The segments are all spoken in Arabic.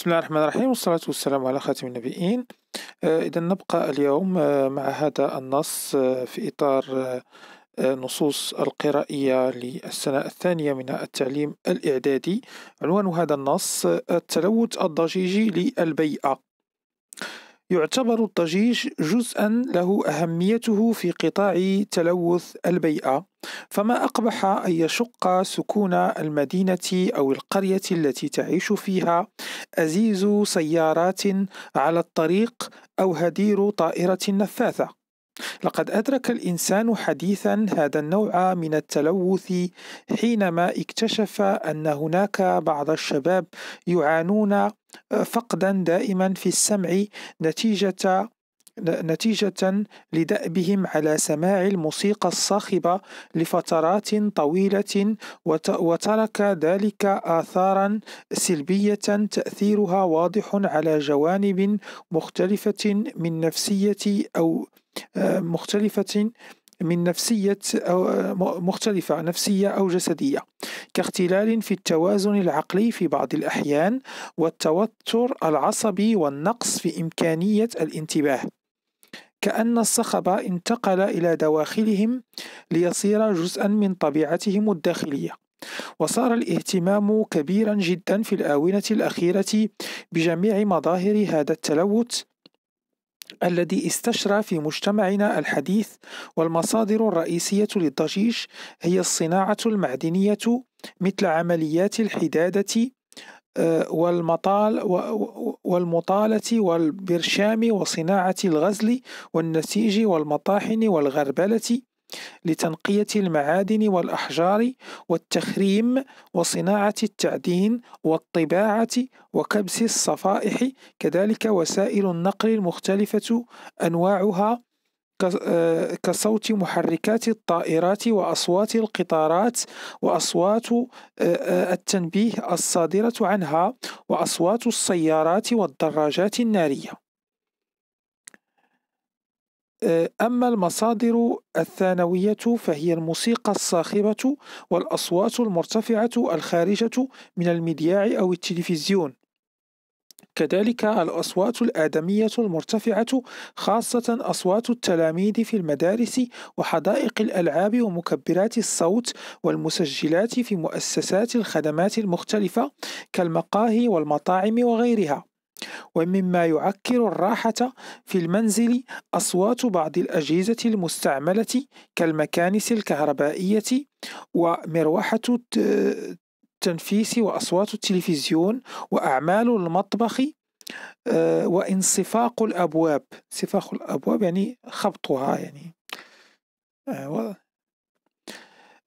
بسم الله الرحمن الرحيم والصلاة والسلام على خاتم النبيين آه، إذا نبقى اليوم آه، مع هذا النص آه، في إطار نصوص القرائية للسنة الثانية من التعليم الإعدادي عنوان هذا النص التلوث الضجيجي للبيئة يعتبر الضجيج جزءا له اهميته في قطاع تلوث البيئه فما اقبح ان يشق سكون المدينه او القريه التي تعيش فيها أزيز سيارات على الطريق أو هدير طائرة نفاثة لقد أدرك الإنسان حديثا هذا النوع من التلوث حينما اكتشف أن هناك بعض الشباب يعانون فقدا دائما في السمع نتيجة نتيجة لدأبهم على سماع الموسيقى الصاخبة لفترات طويلة وترك ذلك آثارا سلبية تأثيرها واضح على جوانب مختلفة من نفسية أو آه، مختلفة من نفسية أو آه، مختلفة نفسية أو جسدية كاختلال في التوازن العقلي في بعض الأحيان والتوتر العصبي والنقص في إمكانية الانتباه كأن الصخب انتقل إلى دواخلهم ليصير جزءا من طبيعتهم الداخلية وصار الاهتمام كبيرا جدا في الآونة الأخيرة بجميع مظاهر هذا التلوث الذي استشرى في مجتمعنا الحديث والمصادر الرئيسية للضجيج هي الصناعة المعدنية مثل عمليات الحدادة آه، والمطال والمطالة والبرشام وصناعة الغزل والنسيج والمطاحن والغربلة لتنقية المعادن والأحجار والتخريم وصناعة التعدين والطباعة وكبس الصفائح كذلك وسائل النقل المختلفة أنواعها آه، كصوت محركات الطائرات وأصوات القطارات وأصوات آه، آه، التنبيه الصادرة عنها وأصوات السيارات والدراجات النارية أما المصادر الثانوية فهي الموسيقى الصاخبة والأصوات المرتفعة الخارجة من المذياع أو التلفزيون كذلك الأصوات الآدمية المرتفعة خاصة أصوات التلاميذ في المدارس وحدائق الألعاب ومكبرات الصوت والمسجلات في مؤسسات الخدمات المختلفة كالمقاهي والمطاعم وغيرها ومما يعكر الراحة في المنزل أصوات بعض الأجهزة المستعملة كالمكانس الكهربائية ومروحة التنفيس وأصوات التلفزيون وأعمال المطبخ آه، وانصفاق الأبواب انصفاق الأبواب يعني خبطها يعني آه،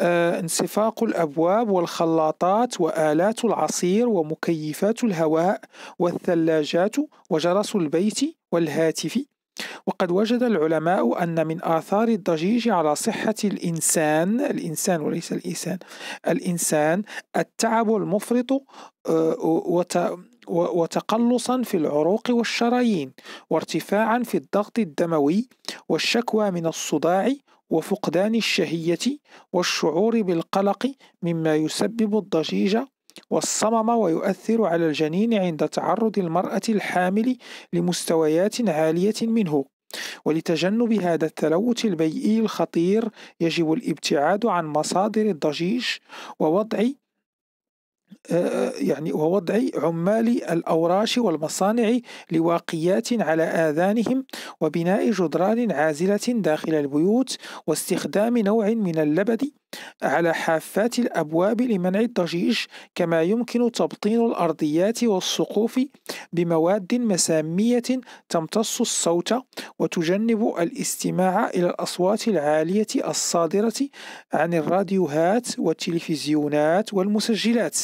آه، انصفاق الأبواب والخلاطات وآلات العصير ومكيفات الهواء والثلاجات وجرس البيت والهاتف وقد وجد العلماء أن من آثار الضجيج على صحة الإنسان الإنسان وليس الإنسان الإنسان التعب المفرط آه، وتقلصا في العروق والشرايين وارتفاعا في الضغط الدموي والشكوى من الصداع وفقدان الشهية والشعور بالقلق مما يسبب الضجيج والصمم ويؤثر على الجنين عند تعرض المرأة الحامل لمستويات عالية منه ولتجنب هذا التلوث البيئي الخطير يجب الابتعاد عن مصادر الضجيج ووضع آه، آه، يعني ووضع عمال الأوراش والمصانع لواقيات على آذانهم وبناء جدران عازلة داخل البيوت واستخدام نوع من اللبد على حافات الأبواب لمنع الضجيج كما يمكن تبطين الأرضيات والسقوف بمواد مسامية تمتص الصوت وتجنب الاستماع إلى الأصوات العالية الصادرة عن الراديوهات والتلفزيونات والمسجلات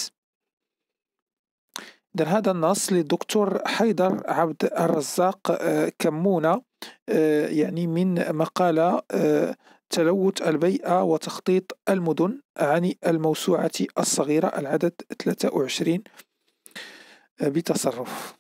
در هذا النص للدكتور حيدر عبد الرزاق آه، كمونة آه، يعني من مقالة آه، تلوث البيئة وتخطيط المدن عن الموسوعة الصغيرة العدد 23 بتصرف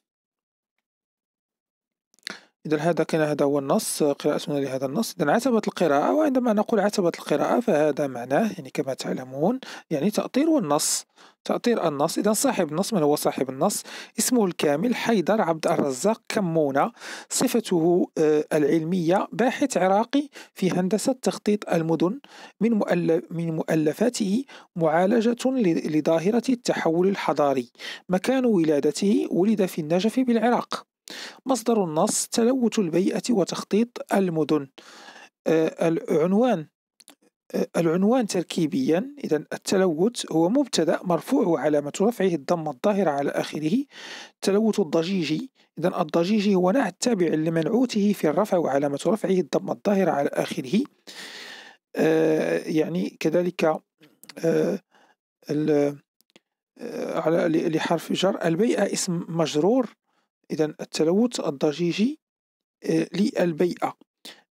إذا هذا كان هذا هو النص قراءتنا لهذا النص إذا عتبة القراءة وعندما نقول عتبة القراءة فهذا معناه يعني كما تعلمون يعني تأطير النص تأطير النص إذا صاحب النص من هو صاحب النص اسمه الكامل حيدر عبد الرزاق كمونة صفته آه، العلمية باحث عراقي في هندسة تخطيط المدن من, مؤلف من مؤلفاته معالجة لظاهرة التحول الحضاري مكان ولادته ولد في النجف بالعراق مصدر النص تلوث البيئة وتخطيط المدن آه، العنوان آه، العنوان تركيبيا إذا التلوث هو مبتدأ مرفوع وعلامة رفعه الضمة الظاهرة على آخره التلوث الضجيجي إذا الضجيجي هو نوع التابع لمنعوته في الرفع وعلامة رفعه الضمة الظاهرة على آخره آه، يعني كذلك على لحرف جر البيئة اسم مجرور إذا التلوث الضجيجي آه، للبيئة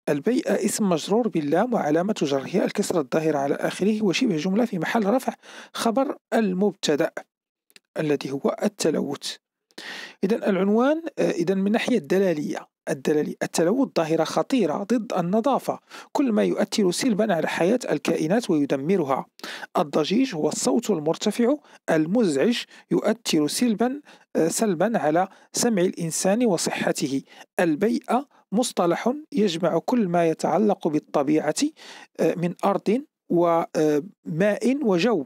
البيئة اسم مجرور باللام وعلامة جره الكسرة الظاهرة على آخره وشبه جملة في محل رفع خبر المبتدأ الذي هو التلوث إذا العنوان آه، إذا من الناحية الدلالية الدلل التلوث ظاهرة خطيرة ضد النظافة كل ما يؤثر سلبا على حياة الكائنات ويدمرها الضجيج هو الصوت المرتفع المزعج يؤثر سلبا آه، سلبا على سمع الإنسان وصحته البيئة مصطلح يجمع كل ما يتعلق بالطبيعة آه، من أرض وماء آه، وجو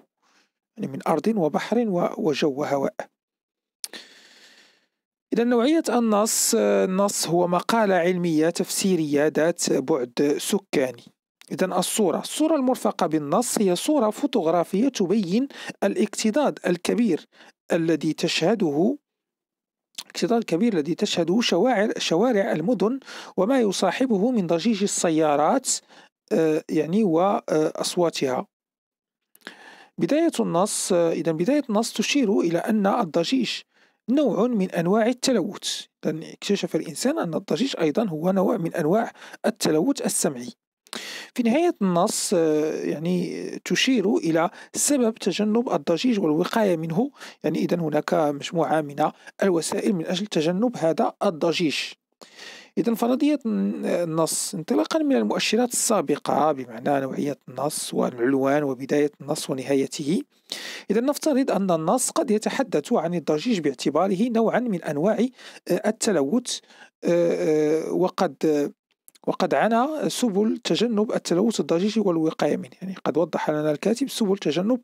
يعني من أرض وبحر وجو وهواء إذا نوعية النص النص هو مقالة علمية تفسيرية ذات بعد سكاني إذا الصورة الصورة المرفقة بالنص هي صورة فوتوغرافية تبين الاكتضاد الكبير الذي تشهده الاكتضاد كبير الذي تشهده شوارع شوارع المدن وما يصاحبه من ضجيج السيارات آه، يعني وأصواتها آه، بداية النص آه، إذا بداية النص تشير إلى أن الضجيج نوع من أنواع التلوث لأن اكتشف الإنسان أن الضجيج أيضا هو نوع من أنواع التلوث السمعي في نهاية النص آه، يعني تشير إلى سبب تجنب الضجيج والوقاية منه يعني إذا هناك مجموعة من الوسائل من أجل تجنب هذا الضجيج إذا فرضية النص انطلاقا من المؤشرات السابقة بمعنى نوعية النص والعنوان وبداية النص ونهايته إذا نفترض أن النص قد يتحدث عن الضجيج باعتباره نوعا من أنواع آه، التلوث آه، آه، وقد وقد عنا سبل تجنب التلوث الضجيجي والوقاية منه يعني قد وضح لنا الكاتب سبل تجنب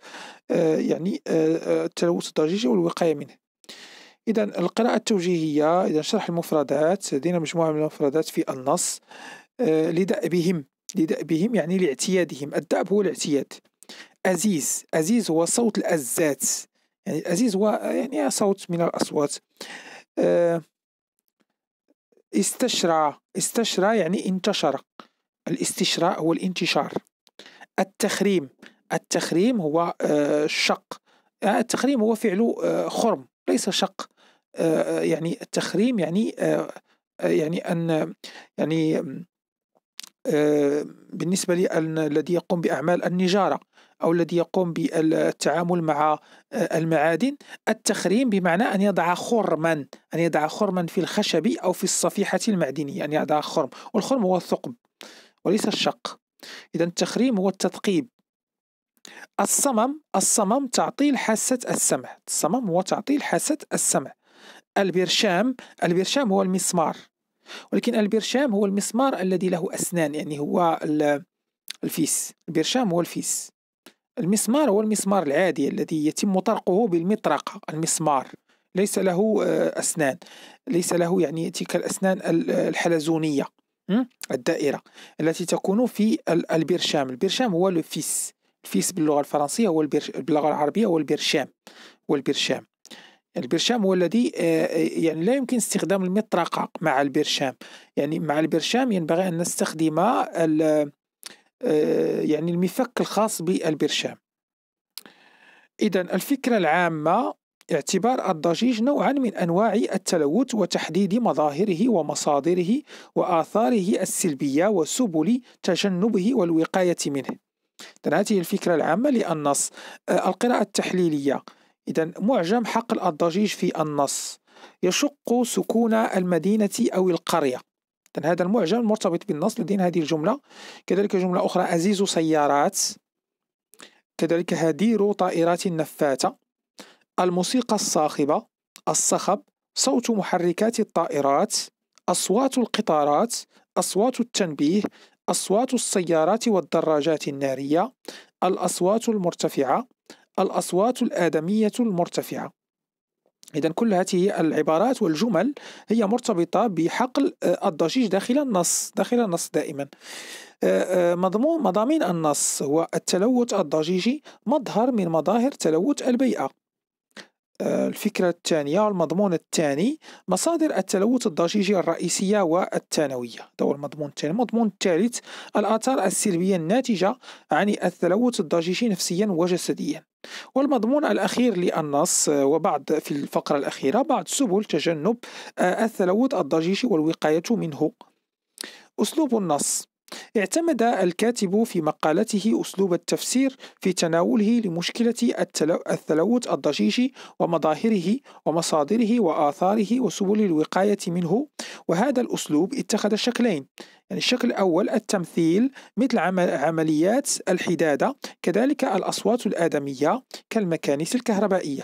يعني التلوث الضجيجي والوقاية منه إذا القراءة التوجيهية إذا شرح المفردات لدينا مجموعة من المفردات في النص آه، لدأبهم لدأبهم يعني لاعتيادهم الدأب هو الاعتياد أزيز أزيز هو صوت الأزات يعني أزيز هو يعني صوت من الأصوات آه، استشرع استشرع يعني انتشر الاستشراء هو الانتشار التخريم التخريم هو الشق آه، التخريم هو فعل خرم ليس شق يعني التخريم يعني يعني أن يعني بالنسبة الذي يقوم بأعمال النجارة أو الذي يقوم بالتعامل مع المعادن التخريم بمعنى أن يضع خرما أن يضع خرما في الخشب أو في الصفيحة المعدنية أن يعني يضع خرم والخرم هو الثقب وليس الشق إذا التخريم هو التثقيب الصمم الصمم تعطيل حاسة السمع الصمم هو تعطيل حاسة السمع البرشام البرشام هو المسمار ولكن البرشام هو المسمار الذي له أسنان يعني هو الفيس البرشام هو الفيس المسمار هو المسمار العادي الذي يتم طرقه بالمطرقة المسمار ليس له آه، أسنان ليس له يعني تلك الأسنان الحلزونية الدائرة التي تكون في البرشام البرشام هو الفيس الفيس باللغة الفرنسية هو باللغة العربية هو والبرشام هو البرشام هو الذي آه، آه، يعني لا يمكن استخدام المطرقة مع البرشام يعني مع البرشام ينبغي أن نستخدم آه، يعني المفك الخاص بالبرشام إذا الفكرة العامة اعتبار الضجيج نوعا من أنواع التلوث وتحديد مظاهره ومصادره وآثاره السلبية وسبل تجنبه والوقاية منه هذه الفكرة العامة للنص القراءة التحليلية إذا معجم حق الضجيج في النص يشق سكون المدينة أو القرية إذن هذا المعجم مرتبط بالنص لدينا هذه الجملة كذلك جملة أخرى أزيز سيارات كذلك هدير طائرات نفاثة الموسيقى الصاخبة الصخب صوت محركات الطائرات أصوات القطارات أصوات التنبيه أصوات السيارات والدراجات النارية الأصوات المرتفعة الأصوات الآدمية المرتفعة إذا كل هذه العبارات والجمل هي مرتبطة بحقل آه، الضجيج داخل النص داخل النص دائما آه، آه، مضمون مضامين النص هو التلوث الضجيجي مظهر من مظاهر تلوث البيئة الفكرة الثانية المضمون الثاني مصادر التلوث الضجيجي الرئيسية والثانوية هذا هو المضمون الثاني المضمون الثالث الآثار السلبية الناتجة عن التلوث الضجيجي نفسيا وجسديا والمضمون الأخير للنص وبعد في الفقرة الأخيرة بعض سبل تجنب آه، التلوث الضجيجي والوقاية منه أسلوب النص اعتمد الكاتب في مقالته أسلوب التفسير في تناوله لمشكلة التلوث الضجيجي ومظاهره ومصادره وآثاره وسبل الوقاية منه وهذا الأسلوب اتخذ شكلين يعني الشكل الأول التمثيل مثل عمليات الحدادة كذلك الأصوات الآدمية كالمكانس الكهربائية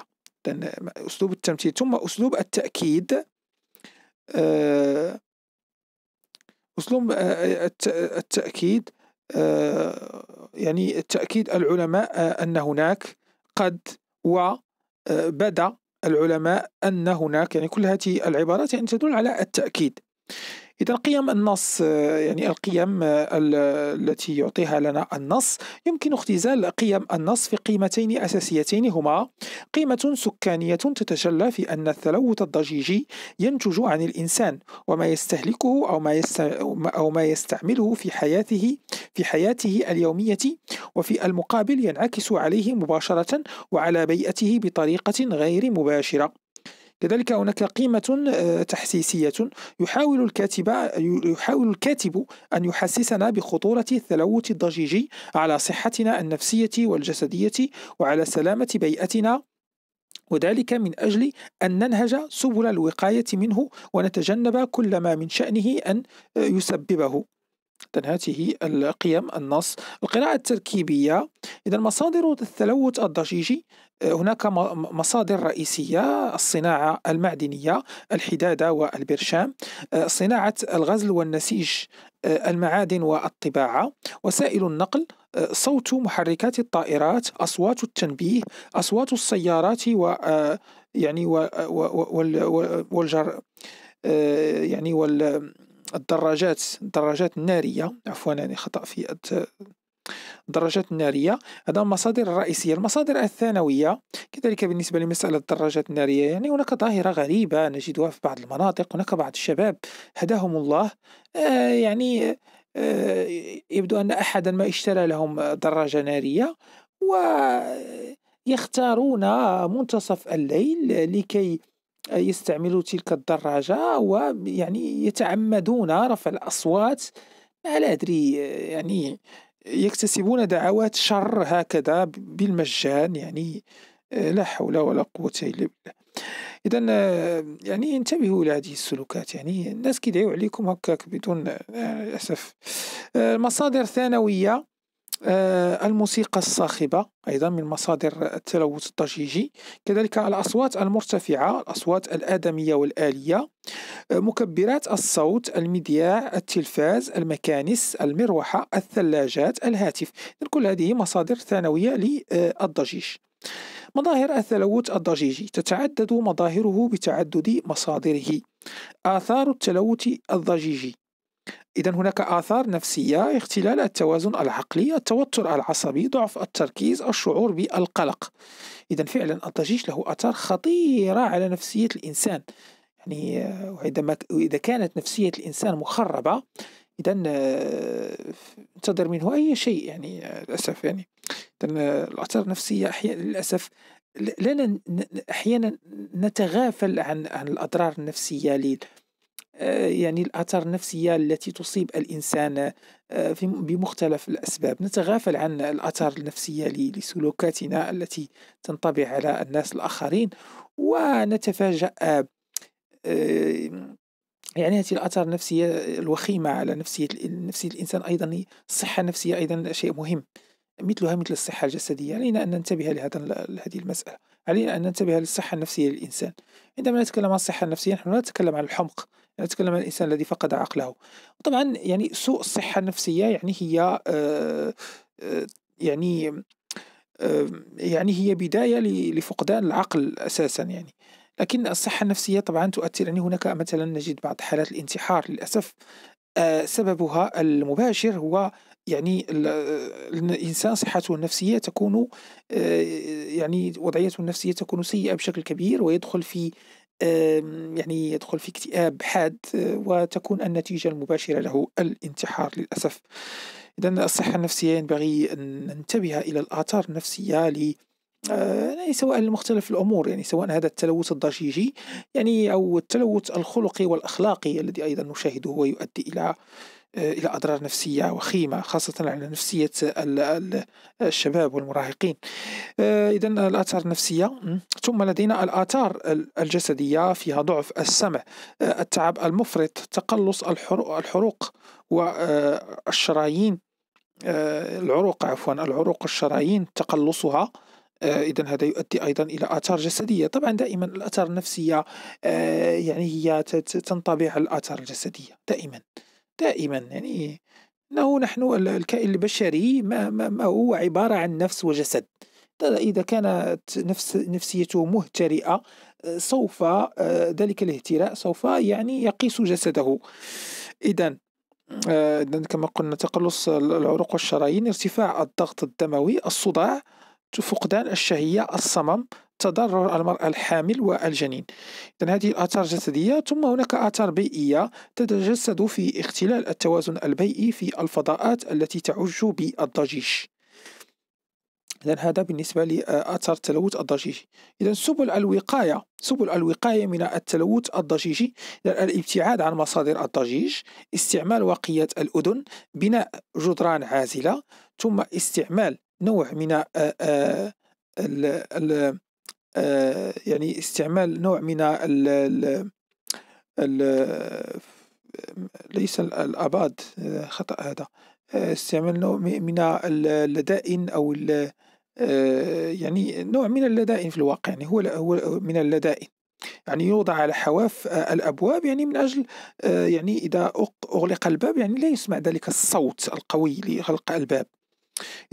أسلوب التمثيل ثم أسلوب التأكيد آه، أسلوب آه، آه، التأكيد آه، يعني تأكيد العلماء أن هناك قد و بدا العلماء أن هناك يعني كل هذه العبارات يعني تدل على التأكيد إذا قيم النص يعني القيم التي يعطيها لنا النص يمكن اختزال قيم النص في قيمتين أساسيتين هما قيمة سكانية تتجلى في أن التلوث الضجيجي ينتج عن الإنسان وما يستهلكه أو ما, يست... أو ما يستعمله في حياته في حياته اليومية وفي المقابل ينعكس عليه مباشرة وعلى بيئته بطريقة غير مباشرة كذلك هناك قيمة آه، تحسيسية يحاول الكاتب يحاول الكاتب أن يحسسنا بخطورة التلوث الضجيجي على صحتنا النفسية والجسدية وعلى سلامة بيئتنا وذلك من أجل أن ننهج سبل الوقاية منه ونتجنب كل ما من شأنه أن آه، يسببه هذه القيم النص القراءة التركيبية إذا مصادر التلوث الضجيجي آه، هناك مصادر رئيسية الصناعة المعدنية الحدادة والبرشام آه، صناعة الغزل والنسيج آه، المعادن والطباعة وسائل النقل صوت محركات الطائرات أصوات التنبيه أصوات السيارات و يعني والجر يعني وال الدراجات الدراجات النارية عفوا يعني خطأ في الدراجات النارية هذا المصادر الرئيسية المصادر الثانوية كذلك بالنسبة لمسألة الدراجات النارية يعني هناك ظاهرة غريبة نجدها في بعض المناطق هناك بعض الشباب هداهم الله آه يعني آه يبدو أن أحدا ما اشترى لهم دراجة نارية ويختارون منتصف الليل لكي يستعملوا تلك الدراجة ويعني يتعمدون رفع الأصوات ما لا أدري يعني يكتسبون دعوات شر هكذا بالمجان يعني لا حول ولا قوة إلا بالله إذا يعني انتبهوا لهذه السلوكات يعني الناس كيدعيو عليكم هكاك بدون آه، أسف آه، المصادر الثانوية آه، الموسيقى الصاخبة أيضا من مصادر التلوث الضجيجي كذلك الأصوات المرتفعة الأصوات الآدمية والآلية آه، مكبرات الصوت المذياع التلفاز المكانس المروحة الثلاجات الهاتف كل هذه مصادر ثانوية للضجيج مظاهر التلوث الضجيجي تتعدد مظاهره بتعدد مصادره آثار التلوث الضجيجي إذا هناك آثار نفسية اختلال التوازن العقلي التوتر العصبي ضعف التركيز الشعور بالقلق إذا فعلا الضجيج له آثار خطيرة على نفسية الإنسان يعني آه، عندما إذا كانت نفسية الإنسان مخربة إذا آه، انتظر منه أي شيء يعني آه، للأسف يعني إذا الآثار النفسية أحيانا للأسف لا أحيانا نتغافل عن عن الأضرار النفسية آه، يعني الآثار النفسية التي تصيب الإنسان آه، بمختلف الأسباب نتغافل عن الآثار النفسية لسلوكاتنا التي تنطبع على الناس الآخرين ونتفاجأ آه، يعني هذه الآثار النفسية الوخيمة على نفسية نفسية الإنسان أيضا الصحة النفسية أيضا شيء مهم مثلها مثل الصحة الجسدية علينا أن ننتبه لهذا هذه المسألة علينا أن ننتبه للصحة النفسية للإنسان عندما نتكلم عن الصحة النفسية نحن لا نتكلم عن الحمق نتكلم عن الإنسان الذي فقد عقله طبعا يعني سوء الصحة النفسية يعني هي آه، آه، يعني آه، يعني هي بداية لفقدان العقل أساسا يعني لكن الصحة النفسية طبعا تؤثر يعني هناك مثلا نجد بعض حالات الانتحار للأسف سببها المباشر هو يعني الانسان صحته النفسيه تكون آه، يعني وضعيته النفسيه تكون سيئه بشكل كبير ويدخل في يعني يدخل في اكتئاب حاد آه، وتكون النتيجه المباشره له الانتحار للاسف. اذا الصحه النفسيه ينبغي ان ننتبه الى الاثار النفسيه ل آه، يعني سواء لمختلف الامور يعني سواء هذا التلوث الضجيجي يعني او التلوث الخلقي والاخلاقي الذي ايضا نشاهده ويؤدي الى آه، إلى أضرار نفسية وخيمة خاصة على نفسية الشباب والمراهقين آه، إذا الآثار النفسية ثم لدينا الآثار الجسدية فيها ضعف السمع آه، التعب المفرط تقلص الحروق والشرايين العروق عفوا العروق الشرايين تقلصها اذا هذا يؤدي ايضا الى اثار جسديه طبعا دائما الاثار النفسيه يعني هي تنطبع على الاثار الجسديه دائما دائما يعني انه نحن الكائن البشري ما, ما, ما هو عباره عن نفس وجسد إذا كانت نفس نفسيته مهترئة سوف آه، ذلك الاهتراء سوف يعني يقيس جسده إذا آه، إذا كما قلنا تقلص العروق والشرايين ارتفاع الضغط الدموي الصداع فقدان الشهية الصمم تضرر المرأة الحامل والجنين إذا هذه الآثار جسدية ثم هناك آثار بيئية تتجسد في اختلال التوازن البيئي في الفضاءات التي تعج بالضجيج إذا هذا بالنسبة لآثار التلوث الضجيجي إذا سبل الوقاية سبل الوقاية من التلوث الضجيجي الابتعاد عن مصادر الضجيج استعمال واقية الأذن بناء جدران عازلة ثم استعمال نوع من آه، يعني استعمال نوع من ال ال ليس الأباد آه، خطأ هذا آه، استعمال نوع من اللدائن أو يعني نوع من اللدائن في الواقع يعني هو هو من اللدائن يعني يوضع على حواف الابواب يعني من اجل يعني اذا اغلق الباب يعني لا يسمع ذلك الصوت القوي لغلق الباب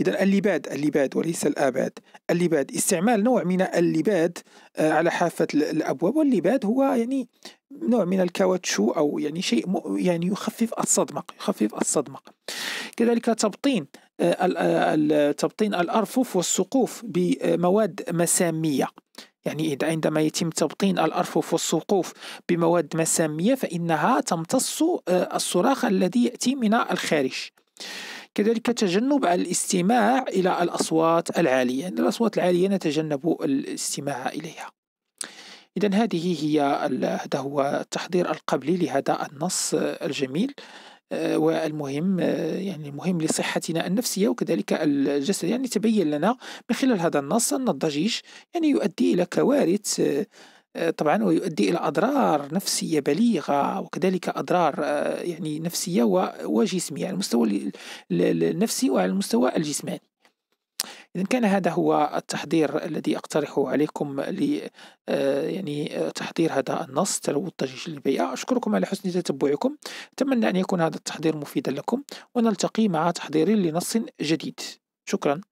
إذا اللباد اللباد وليس الآباد اللباد استعمال نوع من اللباد آه، على حافة الأبواب واللباد هو يعني نوع من الكاوتشو أو يعني شيء يعني يخفف الصدمق يخفف الصدمق كذلك تبطين آه، آه، تبطين الأرفف والسقوف بمواد مسامية يعني إذا عندما يتم تبطين الأرفف والسقوف بمواد مسامية فإنها تمتص الصراخ الذي يأتي من الخارج كذلك تجنب الاستماع إلى الأصوات العالية يعني الأصوات العالية نتجنب الاستماع إليها إذا هذه هي هذا هو التحضير القبلي لهذا النص الجميل آه، والمهم آه، يعني المهم لصحتنا النفسيه وكذلك الجسد يعني تبين لنا من خلال هذا النص ان الضجيج يعني يؤدي الى كوارث آه، طبعا ويؤدي إلى أضرار نفسية بليغة وكذلك أضرار آه، يعني نفسية وجسمية على المستوى النفسي وعلى المستوى الجسماني إذا كان هذا هو التحضير الذي أقترحه عليكم ل آه، يعني آه، تحضير هذا النص تلوث الضجيج للبيئة أشكركم على حسن تتبعكم أتمنى أن يكون هذا التحضير مفيدا لكم ونلتقي مع تحضير لنص جديد شكرا